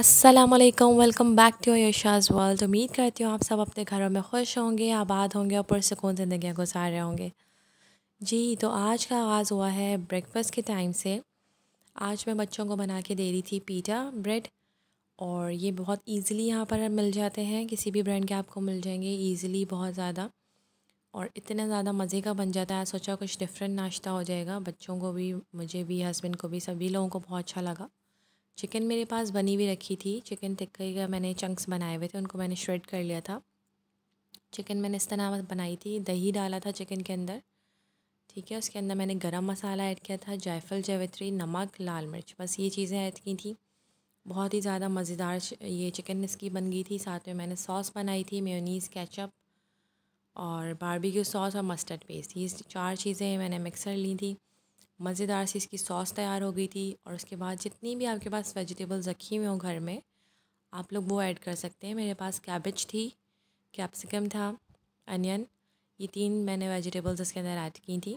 अस्सलाम वालेकुम welcome back to your Shaz world उम्मीद करती हूँ आप सब अपने घरों में खुश होंगे आबाद होंगे और पुरसकून ज़िंदियाँ गुजार रहे होंगे जी तो आज का आगाज़ हुआ है ब्रेकफास्ट के टाइम से आज मैं बच्चों को बना के दे रही थी पीटा ब्रेड और ये बहुत ईज़िली यहाँ पर मिल जाते हैं किसी भी ब्रांड के आपको मिल जाएंगे ईज़िली बहुत ज़्यादा और इतना ज़्यादा मज़े का बन जाता है सोचा कुछ डिफरेंट नाश्ता हो जाएगा बच्चों को भी मुझे भी हस्बैंड को भी सभी लोगों को बहुत अच्छा लगा चिकन मेरे पास बनी हुई रखी थी चिकन टिक्की का मैंने चंक्स बनाए हुए थे उनको मैंने श्रेड कर लिया था चिकन मैंने इस तरह बनाई थी दही डाला था चिकन के अंदर ठीक है उसके अंदर मैंने गरम मसाला ऐड किया था जायफल जैवित्री नमक लाल मिर्च बस ये चीज़ें ऐड की थी बहुत ही ज़्यादा मज़ेदार ये चिकन इसकी बन गई थी साथ में मैंने सॉस बनाई थी मेयोनीज़ केचप और बारबेक्यू सॉस और मस्टर्ड पेस्ट ये चार चीज़ें मैंने मिक्सर ली थी मज़ेदार सी इसकी सॉस तैयार हो गई थी और उसके बाद जितनी भी आपके पास वेजिटेबल्स रखी हुई हों घर में आप लोग वो ऐड कर सकते हैं मेरे पास कैबेज थी कैप्सिकम था अनियन ये तीन मैंने वेजिटेबल्स इसके अंदर ऐड की थी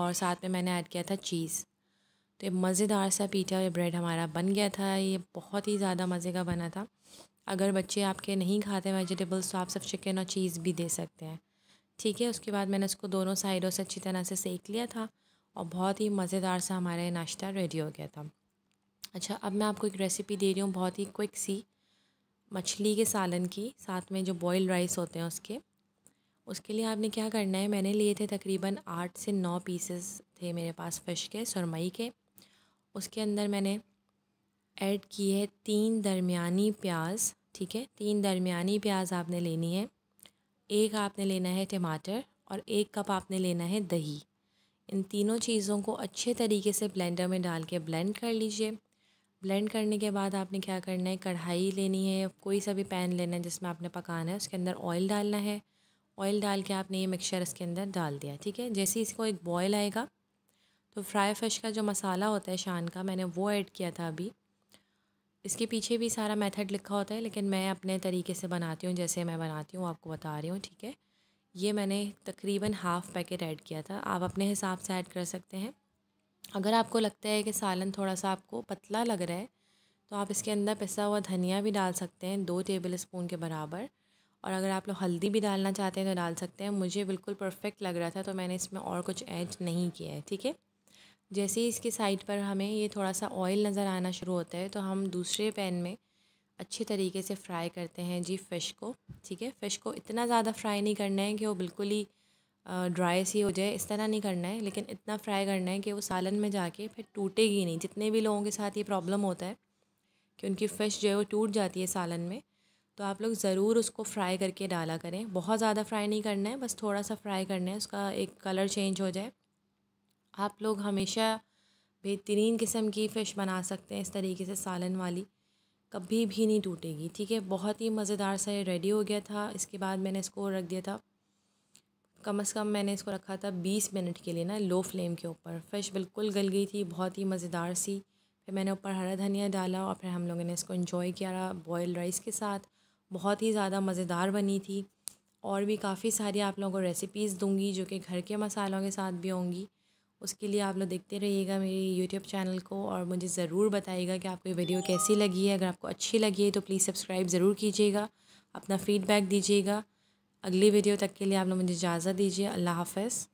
और साथ में मैंने ऐड किया था चीज़ तो ये मज़ेदार सा पीठा ये ब्रेड हमारा बन गया था ये बहुत ही ज़्यादा मज़े का बना था अगर बच्चे आपके नहीं खाते वेजिटेबल्स तो आप सब चिकन और चीज़ भी दे सकते हैं ठीक है उसके बाद मैंने इसको दोनों साइडों से अच्छी तरह से सेक लिया था और बहुत ही मज़ेदार सा हमारा ये नाश्ता रेडी हो गया था अच्छा अब मैं आपको एक रेसिपी दे रही हूँ बहुत ही क्विक सी मछली के सालन की साथ में जो बॉयल राइस होते हैं उसके उसके लिए आपने क्या करना है मैंने लिए थे तकरीबन आठ से नौ पीसेस थे मेरे पास फ़िश के सुरमई के उसके अंदर मैंने ऐड की है तीन दरमियानी प्याज ठीक है तीन दरमियानी प्याज आपने लेनी है एक आपने लेना है टमाटर और एक कप आपने लेना है दही इन तीनों चीज़ों को अच्छे तरीके से ब्लेंडर में डाल के ब्लेंड कर लीजिए ब्लेंड करने के बाद आपने क्या करना है कढ़ाई लेनी है कोई सा भी पैन लेना है जिसमें आपने पकाना है उसके अंदर ऑयल डालना है ऑयल डाल के आपने ये मिक्सचर इसके अंदर डाल दिया ठीक है जैसे इसको एक बॉयल आएगा तो फ्राई फिश का जो मसाला होता है शान का मैंने वो ऐड किया था अभी इसके पीछे भी सारा मेथड लिखा होता है लेकिन मैं अपने तरीके से बनाती हूँ जैसे मैं बनाती हूँ आपको बता रही हूँ ठीक है ये मैंने तकरीबन हाफ़ पैकेट ऐड किया था आप अपने हिसाब से ऐड कर सकते हैं अगर आपको लगता है कि सालन थोड़ा सा आपको पतला लग रहा है तो आप इसके अंदर पिसा हुआ धनिया भी डाल सकते हैं दो टेबल स्पून के बराबर और अगर आप लोग हल्दी भी डालना चाहते हैं तो डाल सकते हैं मुझे बिल्कुल परफेक्ट लग रहा था तो मैंने इसमें और कुछ ऐड नहीं किया है ठीक है जैसे ही इसकी साइड पर हमें ये थोड़ा सा ऑयल नज़र आना शुरू होता है तो हम दूसरे पैन में अच्छे तरीके से फ्राई करते हैं जी फ़िश को ठीक है फ़िश को इतना ज़्यादा फ्राई नहीं करना है कि वो बिल्कुल ही ड्राई सी हो जाए इस तरह नहीं करना है लेकिन इतना फ्राई करना है कि वो सालन में जाके फिर टूटेगी नहीं जितने भी लोगों के साथ ये प्रॉब्लम होता है कि उनकी फ़िश जो है वो टूट जाती है सालन में तो आप लोग ज़रूर उसको फ्राई करके डाला करें बहुत ज़्यादा फ्राई नहीं करना है बस थोड़ा सा फ्राई करना है उसका एक कलर चेंज हो जाए आप लोग हमेशा बेहतरीन किस्म की फ़िश बना सकते हैं इस तरीके से सालन वाली कभी भी नहीं टूटेगी ठीक है बहुत ही मज़ेदार सा ये रेडी हो गया था इसके बाद मैंने इसको रख दिया था कम से कम मैंने इसको रखा था बीस मिनट के लिए ना लो फ्लेम के ऊपर फ़िश बिल्कुल गल गई थी बहुत ही मज़ेदार सी फिर मैंने ऊपर हरा धनिया डाला और फिर हम लोगों ने इसको इन्जॉय किया बॉयल राइस के साथ बहुत ही ज़्यादा मज़ेदार बनी थी और भी काफ़ी सारी आप लोगों को रेसिपीज़ दूंगी जो कि घर के मसालों के साथ भी होंगी उसके लिए आप लोग देखते रहिएगा मेरे यूट्यूब चैनल को और मुझे ज़रूर बताइएगा कि आपको ये वीडियो कैसी लगी है अगर आपको अच्छी लगी है तो प्लीज़ सब्सक्राइब ज़रूर कीजिएगा अपना फ़ीडबैक दीजिएगा अगली वीडियो तक के लिए आप लोग मुझे इजाज़त दीजिए अल्लाह हाफ़